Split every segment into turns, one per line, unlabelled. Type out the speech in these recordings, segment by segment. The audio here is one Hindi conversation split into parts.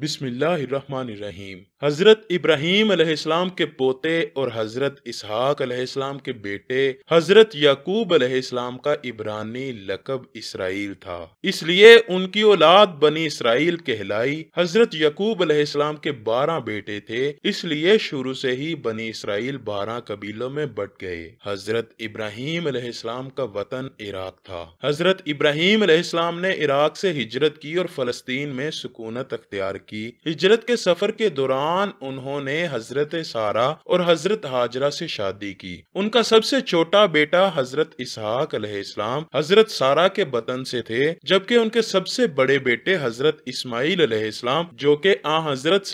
बिस्मिल्लाम हज़रत इब्राहिम अलैहिस्सलाम के पोते और हज़रत इसहाक अलैहिस्सलाम के बेटे हज़रत याकूब अलैहिस्सलाम का इब्रानी लकब इसराइल था इसलिए उनकी औलाद बनी इसराइल कहलाई हज़रत याकूब अलैहिस्सलाम के बारह बेटे थे इसलिए शुरू से ही बनी इसराइल बारह कबीलों में बट गए हज़रत इब्राहिम अलहलाम का वतन इराक था हज़रत इब्राहिम अलहलाम ने इराक से हिजरत की और फलस्तीन में सुकूनत अख्तियार की हिजरत के सफर के दौरान उन्होंने हजरत सारा और हजरत हाजरा से शादी की उनका सबसे छोटा बेटा हजरत इसहाक इस्लाम हजरत सारा के बतन से थे जबकि उनके सबसे बड़े बेटे हजरत इसमाइल अलैहिस्सलाम जो के आ हजरत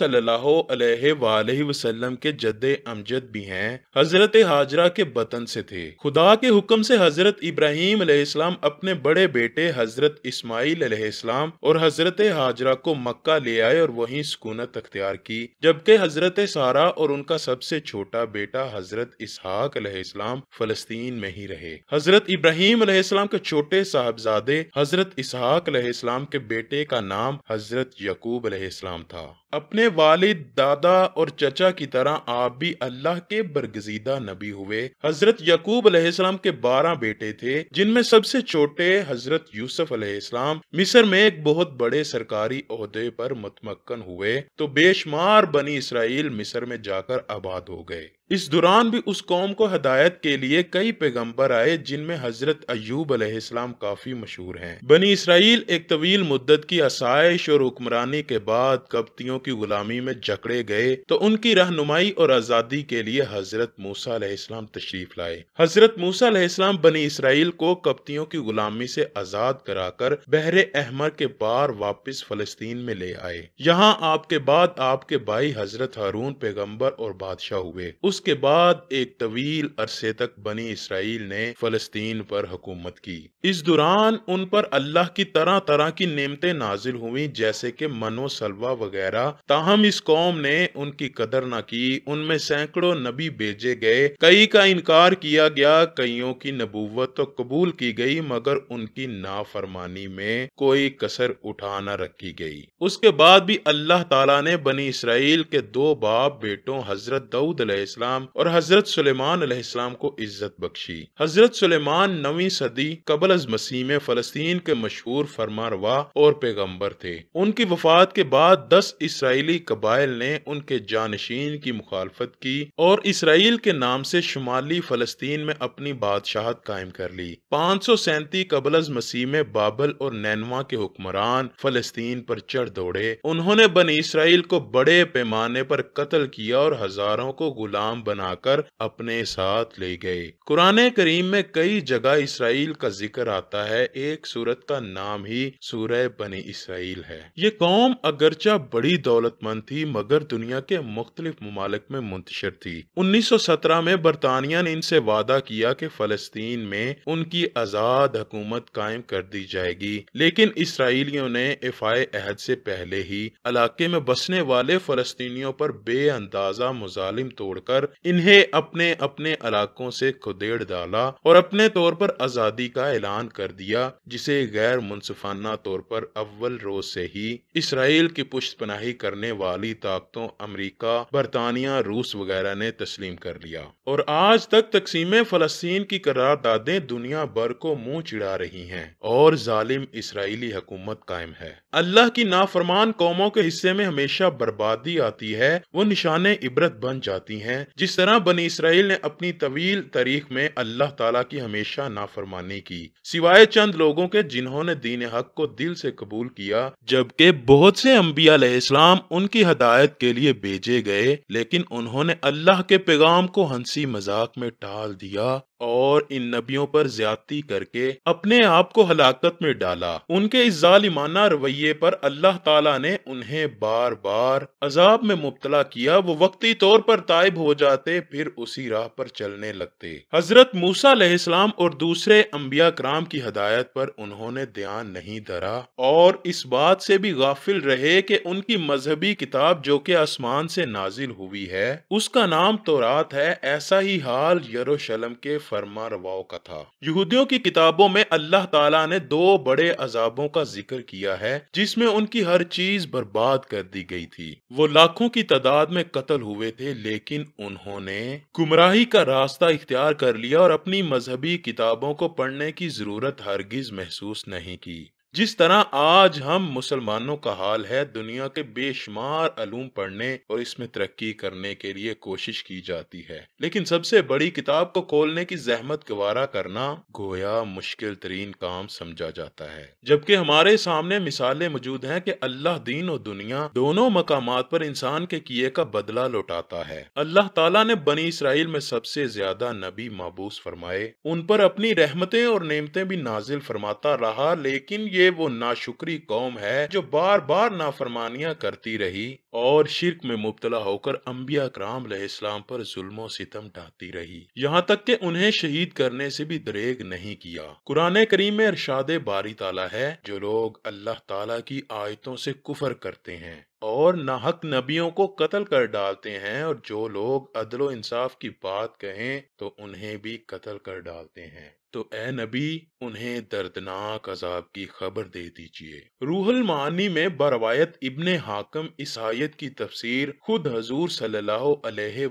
सल्लाम के जद अमजद भी हैं हजरत हाजरा के बतन से थे खुदा के हुक्म से हजरत इब्राहिम इस्लाम अपने बड़े बेटे हजरत इस्माईल अलैहिस्सलाम और हजरत हाजरा को मक्का ले आए और वहीं सुकूनत अख्तियार की जबकि हजरत सारा और उनका सबसे छोटा बेटा हजरत इसहाक इस्लाम फलस्तीन में ही रहे हजरत इब्राहिम इस्लाम के छोटे साहबजादे हजरत इसहाक इस्लाम के बेटे का नाम हजरत यकूब इस्लाम था अपने वालिद दादा और चचा की तरह आप भी अल्लाह के बरगजीदा नबी हुए हजरत यकूब अलैहिस्सलाम के बारह बेटे थे जिनमें सबसे छोटे हजरत यूसुफ अलैहिस्सलाम मिस्र में एक बहुत बड़े सरकारी अहदे पर मुतम मक्कन हुए तो बेशुमार बनी इसराइल मिस्र में जाकर आबाद हो गए इस दौरान भी उस कौम को हदायत के लिए कई पैगंबर आए जिनमें हजरत अयूब अलैहिस्सलाम काफी मशहूर हैं बनी इसराइल एक तवील मुद्दत की आसाइश और हुक्मरानी के बाद कब्तियों की गुलामी में जकड़े गए तो उनकी रहनुमाई और आज़ादी के लिए हजरत मूसा अलैहिस्सलाम तशरीफ लाए हजरत मूसा अलैहिस्सलाम बनी इसराइल को कप्तियों की गुलामी से आज़ाद कराकर बहरे अहमर के पार वापिस फलस्तीन में ले आए यहाँ आपके बाद आपके भाई हजरत हारून पैगम्बर और बादशाह हुए उस उसके बाद एक तवील अरसे तक बनी इसराइल ने फलस्तीन पर हुकूमत की इस दौरान उन पर अल्लाह की तरह तरह की नियमते नाजिल हुई जैसे कि मनो सलवा वगैरह ताहम इस कौम ने उनकी कदर न की उनमें सैकड़ों नबी भेजे गए कई का इनकार किया गया कईयों की नबूवत तो कबूल की गई मगर उनकी नाफरमानी में कोई कसर उठा न रखी गई उसके बाद भी अल्लाह ताला ने बनी इसराइल के दो बाप बेटों हजरत दाऊद इस्लाम सलाम और हजरत सुलेमान सलेमान को इज्जत बख्शी हजरत सुलेमान नवी सदी कबल अज मसीह में फलस्तीन के मशहूर फरमारवा और पैगम्बर थे उनकी वफात के बाद दस इसराइली कबाइल ने उनके जानशीन की मुखालफत की और इसराइल के नाम से शुमाली फलस्तीन में अपनी बादशाहत कायम कर ली पाँच सौ सैंती कबल अज मसीह में बाबल और नैनवा के हुक्मरान फलस्तीन पर चढ़ दौड़े उन्होंने बनी इसराइल को बड़े पैमाने पर कत्ल किया और हजारों को गुलाम बनाकर अपने साथ ले गए कुरान करीम में कई जगह इसराइल का जिक्र आता है एक सूरत का नाम ही सूरह बनी इसराइल है ये कौम अगरचा बड़ी दौलतमंद थी मगर दुनिया के मुख्तलिफ ममालिक में मुंतशर थी 1917 में बरतानिया ने इनसे वादा किया कि फलस्तीन में उनकी आजाद हुकूमत कायम कर दी जाएगी लेकिन इसराइलियों ने इफाए अहद से पहले ही इलाके में बसने वाले फलस्तियों पर बेअंदाजा मुजालिम तोड़कर कर इन्हें अपने अपने इलाकों से खुदेड़ डाला और अपने तौर पर आजादी का ऐलान कर दिया जिसे गैर मुनसिफाना तौर पर अव्वल रोज से ही इसराइल की पुष्ट पनाही करने वाली ताकतों अमरीका बरतानिया रूस वगैरह ने तस्लीम कर लिया और आज तक तकसीम फलस्तीन की करारदादे दुनिया भर को मुंह चिड़ा रही हैं और जालिम इसराइली हुकूमत कायम है अल्लाह की नाफरमान कौमों के हिस्से में हमेशा बर्बादी आती है वो निशाने इबरत बन जाती हैं जिस तरह बनी इसराइल ने अपनी तवील तारीख में अल्लाह ताला की हमेशा नाफरमानी की सिवाय चंद लोगों के जिन्होंने दीन हक को दिल से कबूल किया जबकि बहुत से अम्बिया इस्लाम उनकी हदायत के लिए भेजे गए लेकिन उन्होंने अल्लाह के पैगाम को हंसी मजाक में टाल दिया और इन नबियों पर ज्यादती करके अपने आप को हलाकत में डाला उनके इस जालिमाना रवैये पर अल्लाह ताला ने उन्हें बार बार अजाब में मुबतला किया वो वक्ती तौर पर तायब हो जाते फिर उसी राह पर चलने लगते हजरत मूसा इस्लाम और दूसरे अम्बिया कराम की हदायत पर उन्होंने ध्यान नहीं धरा और इस बात से भी गाफिल रहे कि उनकी मजहबी किताब जो कि आसमान से नाजिल हुई है उसका नाम तो रात है ऐसा ही हाल यरूशलम के फरमा रवाओ का था यहूदियों की किताबों में अल्लाह ताला ने दो बड़े अजाबों का जिक्र किया है जिसमें उनकी हर चीज बर्बाद कर दी गई थी वो लाखों की तादाद में कत्ल हुए थे लेकिन उन्होंने गुमराही का रास्ता इख्तियार कर लिया और अपनी मजहबी किताबों को पढ़ने की जरूरत हरगिज महसूस नहीं की जिस तरह आज हम मुसलमानों का हाल है दुनिया के बेशुमार अलूम पढ़ने और इसमें तरक्की करने के लिए कोशिश की जाती है लेकिन सबसे बड़ी किताब को खोलने की जहमत गवारा करना गोया मुश्किल तरीन काम समझा जाता है जबकि हमारे सामने मिसालें मौजूद हैं कि अल्लाह दीन और दुनिया दोनों मकाम पर इंसान के किए का बदला लौटाता है अल्लाह तला ने बनी इसराइल में सबसे ज्यादा नबी मबूस फरमाए उन पर अपनी रहमतें और नियमतें भी नाजिल फरमाता रहा लेकिन ये કે વો નાશુકરી કૌમ હૈ જો बार-बार نافરમાનિયા કરતી રહી ઓર શિрк મે મુબ્તલા હોકર અંબિયા અકરમ રહે ઇસ્લામ પર zulm ઓ સિતમ ડાતી રહી યહાં તક કે ઉનહે શહીદ કરને સે ભી દરેગ નહીં કિયા કુરાને ક્રીમ મે અરશાદે બારી તલા હૈ જો લોગ અલ્લાહ તલા કી આયતો સે કુફર કરતે હૈં और नाहक नबियों को कत्ल कर डालते हैं और जो लोग अदलो इंसाफ की बात कहें तो उन्हें भी कत्ल कर डालते हैं तो ए नबी उन्हें दर्दनाक अजाब की खबर दे दीजिए रूहल मानी में बरवायत इब्ने हाकम ईसाइत की तफसीर खुद हजूर सल्लल्लाहु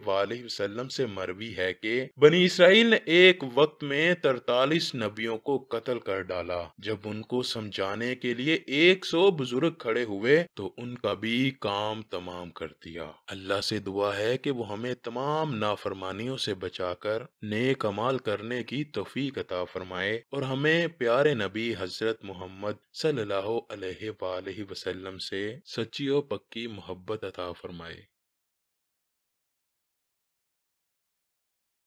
वसल्लम से मरवी है कि बनी इसराइल ने एक वक्त में तरतालीस नबियों को कत्ल कर डाला जब उनको समझाने के लिए एक सौ बुजुर्ग खड़े हुए तो उनका भी ही काम तमाम कर दिया अल्लाह से दुआ है कि वो हमें तमाम नाफरमानियों से बचाकर नेक अमाल करने की तोफीक अता फरमाए और हमें प्यारे नबी हजरत मोहम्मद सल्लल्लाहु अलैहि वसल्लम से सच्ची और पक्की मोहब्बत अता फरमाए